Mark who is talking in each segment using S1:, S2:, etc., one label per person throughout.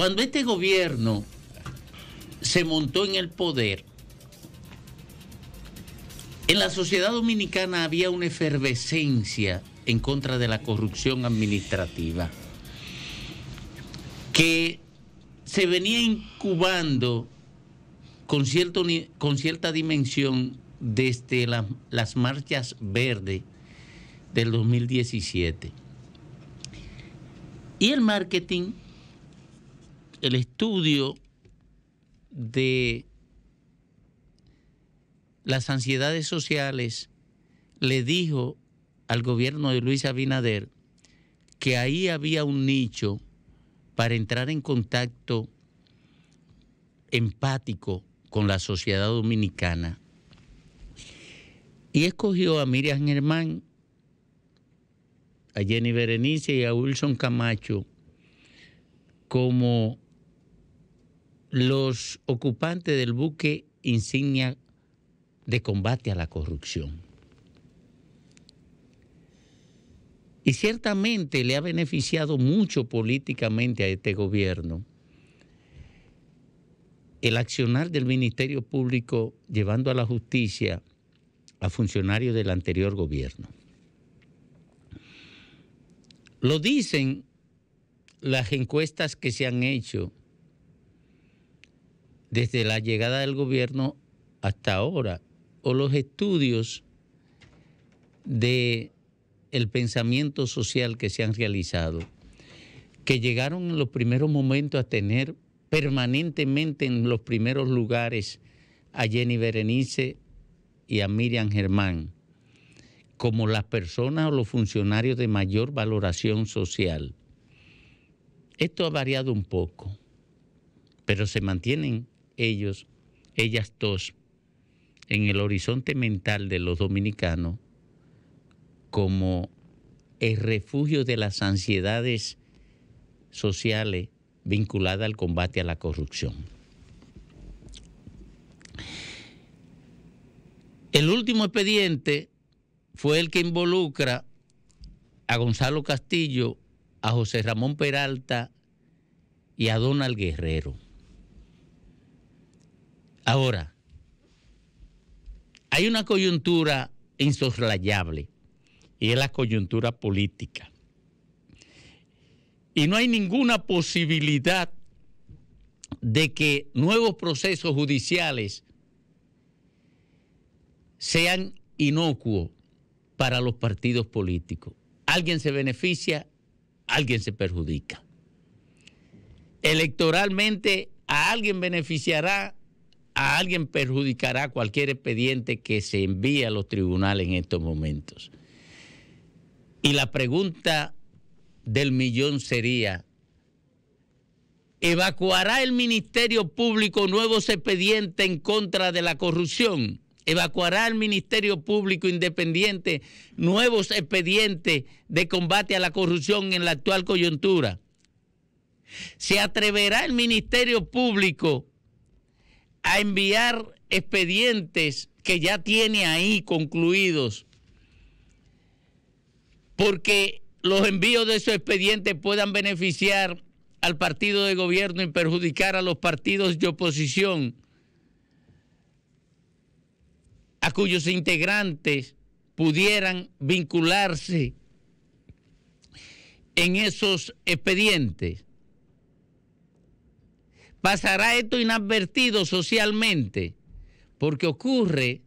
S1: Cuando este gobierno se montó en el poder, en la sociedad dominicana había una efervescencia en contra de la corrupción administrativa que se venía incubando con, cierto, con cierta dimensión desde las marchas verdes del 2017. Y el marketing el estudio de las ansiedades sociales le dijo al gobierno de Luis Abinader que ahí había un nicho para entrar en contacto empático con la sociedad dominicana. Y escogió a Miriam Germán, a Jenny Berenice y a Wilson Camacho como los ocupantes del buque insignia de combate a la corrupción. Y ciertamente le ha beneficiado mucho políticamente a este gobierno el accionar del Ministerio Público llevando a la justicia a funcionarios del anterior gobierno. Lo dicen las encuestas que se han hecho desde la llegada del gobierno hasta ahora, o los estudios de el pensamiento social que se han realizado, que llegaron en los primeros momentos a tener permanentemente en los primeros lugares a Jenny Berenice y a Miriam Germán como las personas o los funcionarios de mayor valoración social. Esto ha variado un poco, pero se mantienen ellos, ellas dos, en el horizonte mental de los dominicanos como el refugio de las ansiedades sociales vinculadas al combate a la corrupción. El último expediente fue el que involucra a Gonzalo Castillo, a José Ramón Peralta y a Donald Guerrero. Ahora, hay una coyuntura insoslayable y es la coyuntura política. Y no hay ninguna posibilidad de que nuevos procesos judiciales sean inocuos para los partidos políticos. Alguien se beneficia, alguien se perjudica. Electoralmente a alguien beneficiará a alguien perjudicará cualquier expediente que se envíe a los tribunales en estos momentos. Y la pregunta del millón sería, ¿evacuará el Ministerio Público nuevos expedientes en contra de la corrupción? ¿Evacuará el Ministerio Público Independiente nuevos expedientes de combate a la corrupción en la actual coyuntura? ¿Se atreverá el Ministerio Público a enviar expedientes que ya tiene ahí concluidos, porque los envíos de esos expedientes puedan beneficiar al partido de gobierno y perjudicar a los partidos de oposición, a cuyos integrantes pudieran vincularse en esos expedientes. Pasará esto inadvertido socialmente, porque ocurre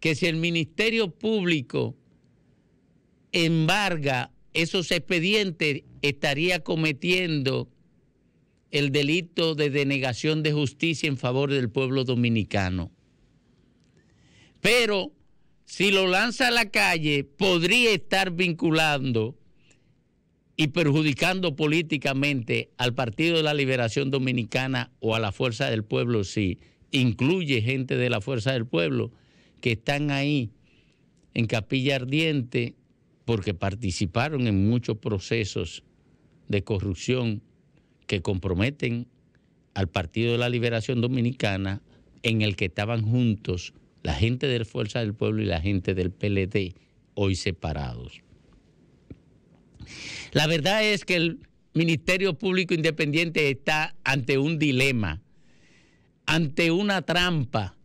S1: que si el Ministerio Público embarga esos expedientes, estaría cometiendo el delito de denegación de justicia en favor del pueblo dominicano. Pero si lo lanza a la calle, podría estar vinculando y perjudicando políticamente al Partido de la Liberación Dominicana o a la Fuerza del Pueblo, si incluye gente de la Fuerza del Pueblo que están ahí en capilla ardiente porque participaron en muchos procesos de corrupción que comprometen al Partido de la Liberación Dominicana en el que estaban juntos la gente de la Fuerza del Pueblo y la gente del PLD, hoy separados. La verdad es que el Ministerio Público Independiente está ante un dilema, ante una trampa,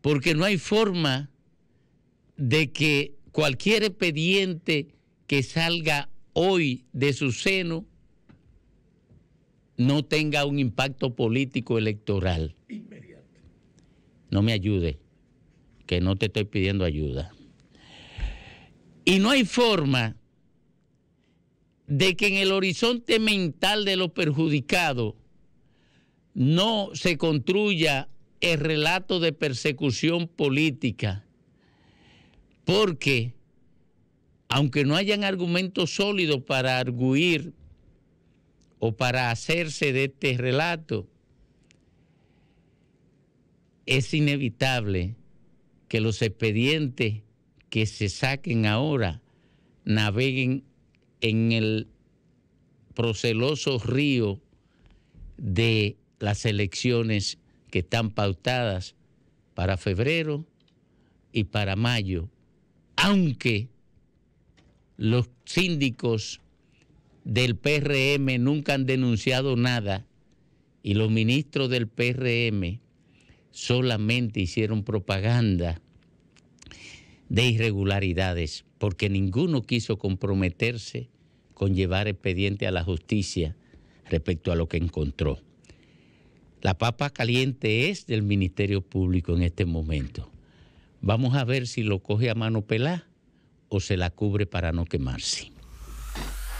S1: porque no hay forma de que cualquier expediente que salga hoy de su seno no tenga un impacto político electoral. Inmediato. No me ayude, que no te estoy pidiendo ayuda. Y no hay forma de que en el horizonte mental de los perjudicados no se construya el relato de persecución política, porque aunque no hayan argumentos sólidos para arguir o para hacerse de este relato, es inevitable que los expedientes que se saquen ahora naveguen en el proceloso río de las elecciones que están pautadas para febrero y para mayo, aunque los síndicos del PRM nunca han denunciado nada y los ministros del PRM solamente hicieron propaganda de irregularidades, porque ninguno quiso comprometerse con llevar expediente a la justicia respecto a lo que encontró. La papa caliente es del Ministerio Público en este momento. Vamos a ver si lo coge a mano pelada o se la cubre para no quemarse.